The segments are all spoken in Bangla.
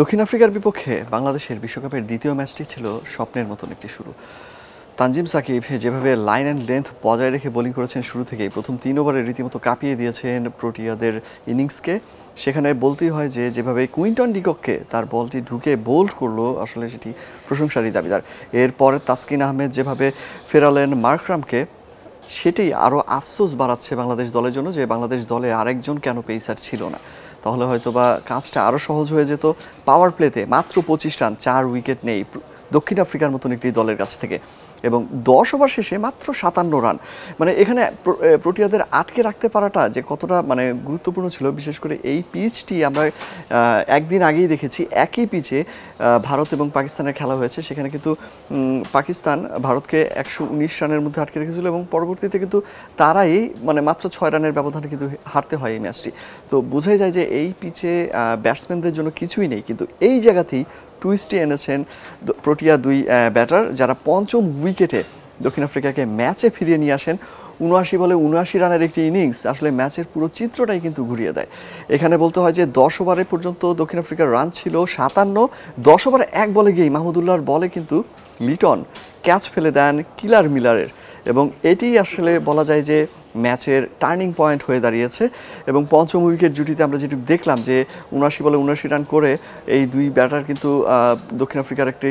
দক্ষিণ আফ্রিকার বিপক্ষে বাংলাদেশের বিশ্বকাপের দ্বিতীয় ম্যাচটি ছিল স্বপ্নের মতন একটি শুরু তানজিম সাকিব যেভাবে লাইন অ্যান্ড লেন্থ বজায় রেখে বোলিং করেছেন শুরু থেকেই প্রথম তিন ওভারে রীতিমতো কাঁপিয়ে দিয়েছেন প্রোটিয়াদের ইনিংসকে সেখানে বলতেই হয় যে যেভাবে কুইন্টন ডিককে তার বলটি ঢুকে বোল্ড করলো আসলে সেটি প্রশংসারই দাবিদার এরপর তাসকিন আহমেদ যেভাবে ফেরালেন মার্করামকে সেটাই আরও আফসোস বাড়াচ্ছে বাংলাদেশ দলের জন্য যে বাংলাদেশ দলে আরেকজন কেন পেইসার ছিল না তাহলে হয়তো বা কাজটা আরও সহজ হয়ে যেত পাওয়ার প্লেতে মাত্র পঁচিশ রান চার উইকেট নেই দক্ষিণ আফ্রিকার মতন একটি দলের কাছ থেকে এবং দশ ওভার শেষে মাত্র সাতান্ন রান মানে এখানে প্রোটিয়াদের আটকে রাখতে পারাটা যে কতটা মানে গুরুত্বপূর্ণ ছিল বিশেষ করে এই পিচটি আমরা একদিন আগেই দেখেছি একই পিচে ভারত এবং পাকিস্তানের খেলা হয়েছে সেখানে কিন্তু পাকিস্তান ভারতকে একশো উনিশ রানের মধ্যে আটকে রেখেছিল এবং পরবর্তীতে কিন্তু তারাই মানে মাত্র ছয় রানের ব্যবধানে কিন্তু হারতে হয় এই ম্যাচটি তো বোঝাই যায় যে এই পিচে ব্যাটসম্যানদের জন্য কিছুই নেই কিন্তু এই জায়গাতেই টুইস্টে এনেছেন প্রোটিয়া দুই ব্যাটার যারা পঞ্চম উইকেটে দক্ষিণ আফ্রিকাকে ম্যাচে ফিরিয়ে নিয়ে আসেন উনআশি বলে উনআশি রানের একটি ইনিংস আসলে ম্যাচের পুরো চিত্রটাই কিন্তু ঘুরিয়ে দেয় এখানে বলতে হয় যে দশ ওভারে পর্যন্ত দক্ষিণ আফ্রিকার রান ছিল সাতান্ন দশ ওভারে এক বলে গিয়েই মাহমুদুল্লাহর বলে কিন্তু লিটন ক্যাচ ফেলে দেন কিলার মিলারের এবং এটি আসলে বলা যায় যে ম্যাচের টার্নিং পয়েন্ট হয়ে দাঁড়িয়েছে এবং পঞ্চম উইকেট জুটিতে আমরা যেটি দেখলাম যে উনাশি বলে উনাশি রান করে এই দুই ব্যাটার কিন্তু দক্ষিণ আফ্রিকার একটি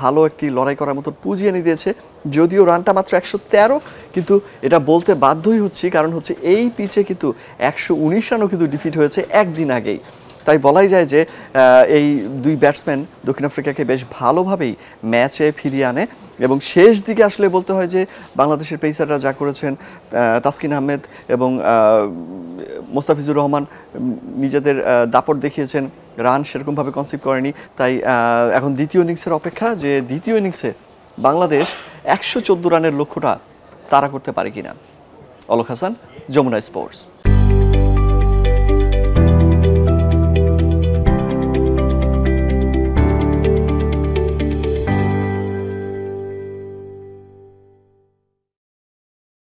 ভালো একটি লড়াই করার মতো পুঁজি এনে দিয়েছে যদিও রানটা মাত্র একশো তেরো কিন্তু এটা বলতে বাধ্যই হচ্ছি কারণ হচ্ছে এই পিচে কিন্তু একশো উনিশ রানও কিন্তু ডিফিট হয়েছে একদিন আগেই তাই বলাই যায় যে এই দুই ব্যাটসম্যান দক্ষিণ আফ্রিকাকে বেশ ভালোভাবেই ম্যাচে ফিরিয়ে আনে এবং শেষ দিকে আসলে বলতে হয় যে বাংলাদেশের পেসাররা যা করেছেন তাসকিন আহমেদ এবং মোস্তাফিজুর রহমান নিজেদের দাপট দেখিয়েছেন রান সেরকমভাবে কনসিভ করেনি তাই এখন দ্বিতীয় ইনিংসের অপেক্ষা যে দ্বিতীয় ইনিংসে বাংলাদেশ একশো রানের লক্ষ্যটা তারা করতে পারে কিনা অলক হাসান যমুনা স্পোর্টস